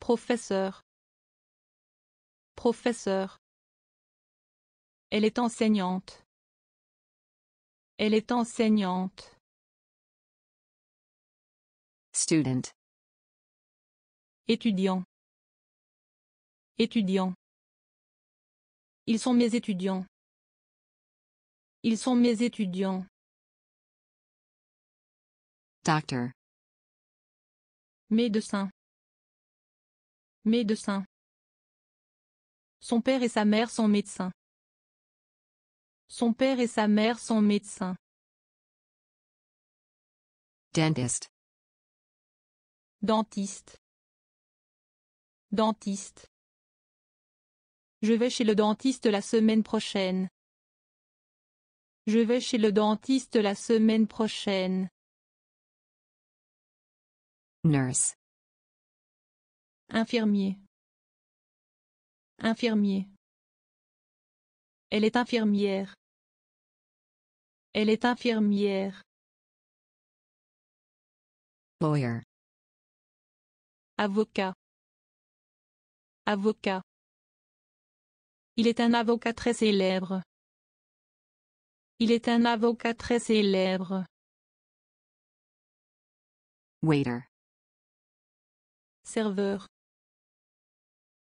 Professeur. Professeur. Elle est enseignante. Elle est enseignante. Student. Étudiant. Étudiant. Ils sont mes étudiants. Ils sont mes étudiants. Doctor. Médecin. Médecin. Son père et sa mère sont médecins. Son père et sa mère sont médecins. Dentiste, Dentiste. Dentiste. Je vais chez le dentiste la semaine prochaine. Je vais chez le dentiste la semaine prochaine. Nurse. Infirmier. Infirmier. Elle est infirmière. Elle est infirmière. Lawyer. Avocat. Avocat. Il est un avocat très célèbre. Il est un avocat très célèbre. Waiter. Serveur.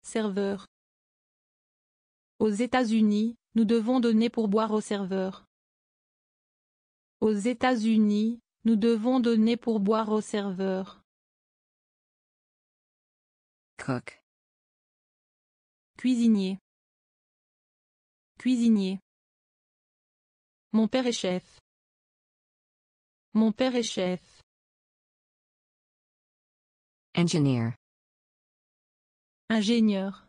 Serveur. Aux États-Unis, nous devons donner pour boire au serveur. Aux États-Unis, nous devons donner pour boire au serveur. Coq. Cuisinier. Cuisinier. Mon père est chef. Mon père est chef. Ingénieur. Ingénieur.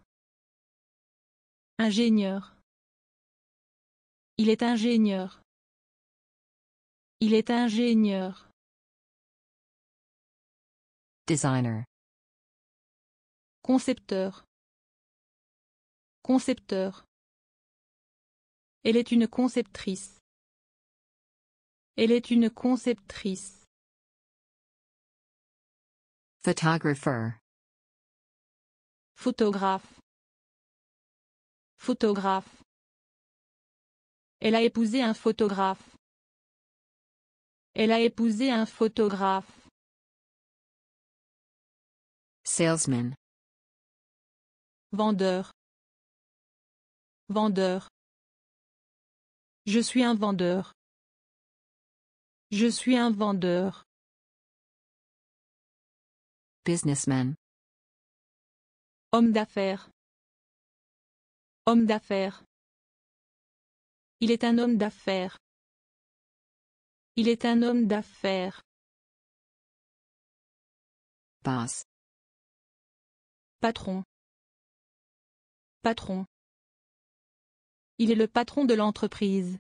Il est ingénieur. Il est ingénieur. Designer. Concepteur. Concepteur. Elle est une conceptrice. Elle est une conceptrice. Photographe. Photographe. Elle a épousé un photographe. Elle a épousé un photographe. Salesman. Vendeur. Vendeur. Je suis un vendeur. Je suis un vendeur. Businessman. Homme d'affaires. Homme d'affaires. Il est un homme d'affaires. Il est un homme d'affaires. boss Patron. Patron. Il est le patron de l'entreprise.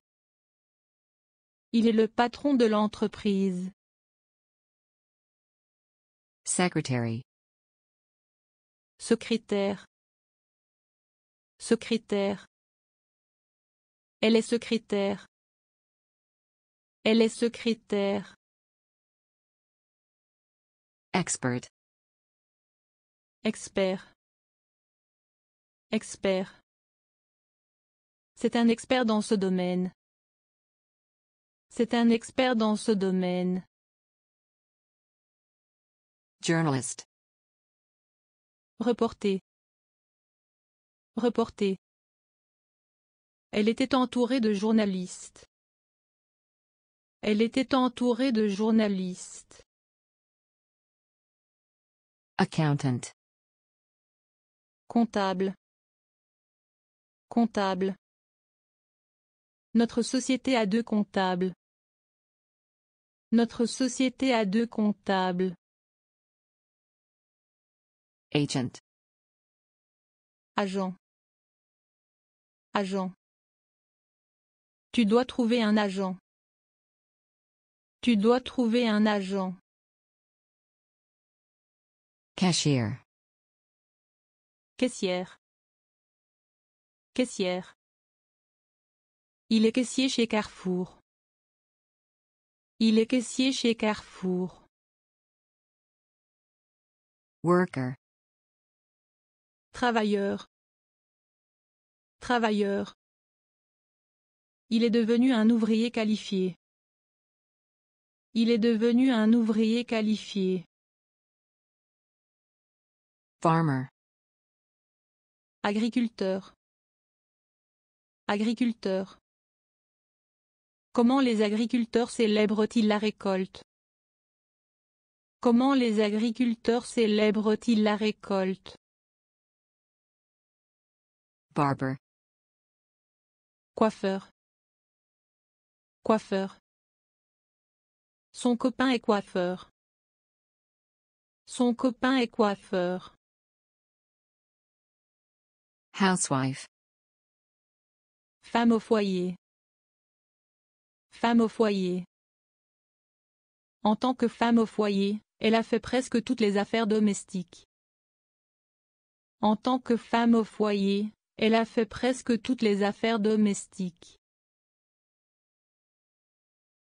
Il est le patron de l'entreprise. Secretary. Secrétaire. Secrétaire. Elle est secrétaire. Elle est secrétaire. Expert. Expert. Expert. C'est un expert dans ce domaine. C'est un expert dans ce domaine. Journalist. Reporter. Reporter. Elle était entourée de journalistes. Elle était entourée de journalistes. Accountant. Comptable. Comptable. Notre société a deux comptables. Notre société a deux comptables. Agent. Agent. Agent. Tu dois trouver un agent. Tu dois trouver un agent. Cashier. Caissière. Caissière. Il est caissier chez Carrefour. Il est caissier chez Carrefour. Worker. Travailleur. Travailleur. Il est devenu un ouvrier qualifié. Il est devenu un ouvrier qualifié. Farmer. Agriculteur. Agriculteur. Comment les agriculteurs célèbrent-ils la récolte Comment les agriculteurs célèbrent-ils la récolte Barber. Coiffeur. Coiffeur. Son copain est coiffeur. Son copain est coiffeur. Housewife. Femme au foyer. Femme au foyer. En tant que femme au foyer, elle a fait presque toutes les affaires domestiques. En tant que femme au foyer, elle a fait presque toutes les affaires domestiques.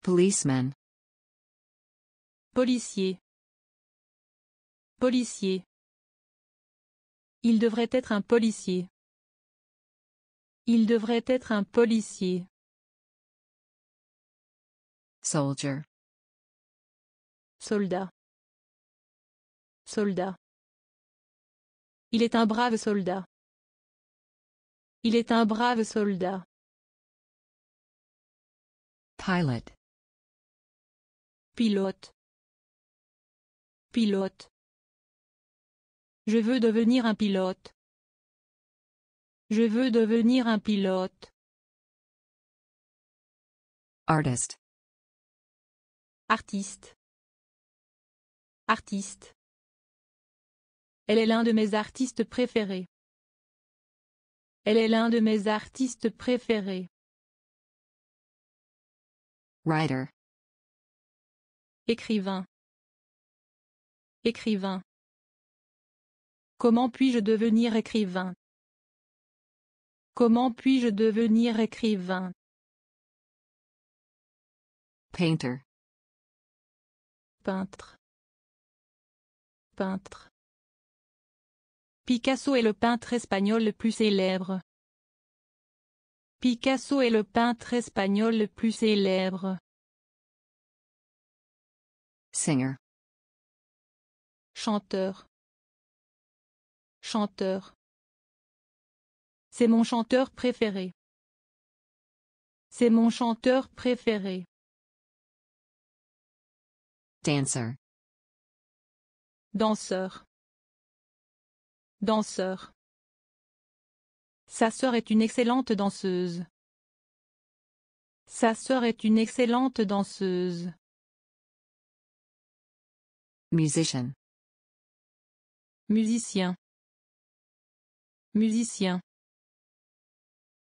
Policeman. Policier. Policier. Il devrait être un policier. Il devrait être un policier. Soldier. Soldat. Soldat. Il est un brave soldat. Il est un brave soldat. Pilot. Pilote. Pilote. Je veux devenir un pilote. Je veux devenir un pilote. Artist. Artiste. Artiste. Elle est l'un de mes artistes préférés. Elle est l'un de mes artistes préférés. Writer. Écrivain. Écrivain. Comment puis-je devenir écrivain Comment puis-je devenir écrivain Painter. Peintre. Peintre. Picasso est le peintre espagnol le plus célèbre. Picasso est le peintre espagnol le plus célèbre. Singer. Chanteur. Chanteur. C'est mon chanteur préféré. C'est mon chanteur préféré. Dancer. Danseur. Danseur. Sa sœur est une excellente danseuse. Sa sœur est une excellente danseuse. Musicien. Musicien. Musicien.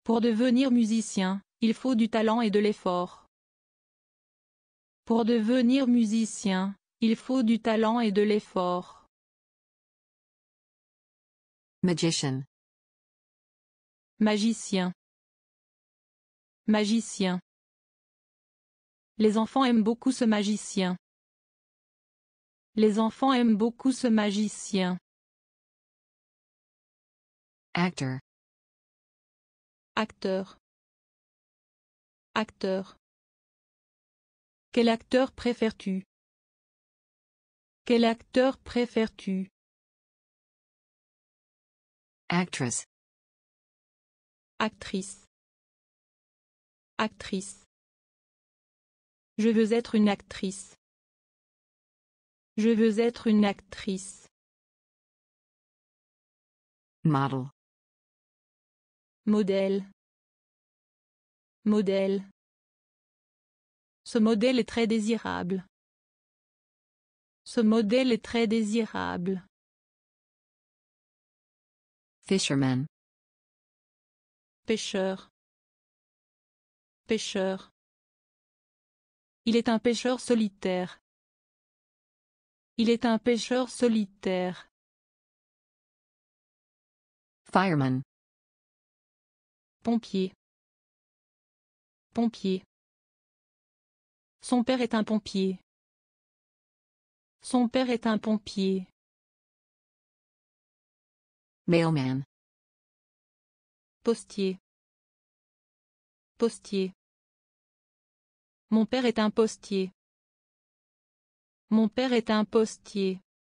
Pour devenir musicien, il faut du talent et de l'effort. Pour devenir musicien, il faut du talent et de l'effort. Magicien. Magicien. Magicien. Les enfants aiment beaucoup ce magicien. Les enfants aiment beaucoup ce magicien. Acteur. Acteur. Acteur. Quel acteur préfères-tu Quel acteur préfères-tu actrice Actrice. Actrice. Je veux être une actrice. Je veux être une actrice. Model. Modèle. Modèle. Ce modèle est très désirable. Ce modèle est très désirable. Fisherman. Pêcheur. Pêcheur. Il est un pêcheur solitaire. Il est un pêcheur solitaire. Fireman. Pompier. Pompier. Son père est un pompier. Son père est un pompier. Mailman. Postier. Postier. Mon père est un postier. Mon père est un postier.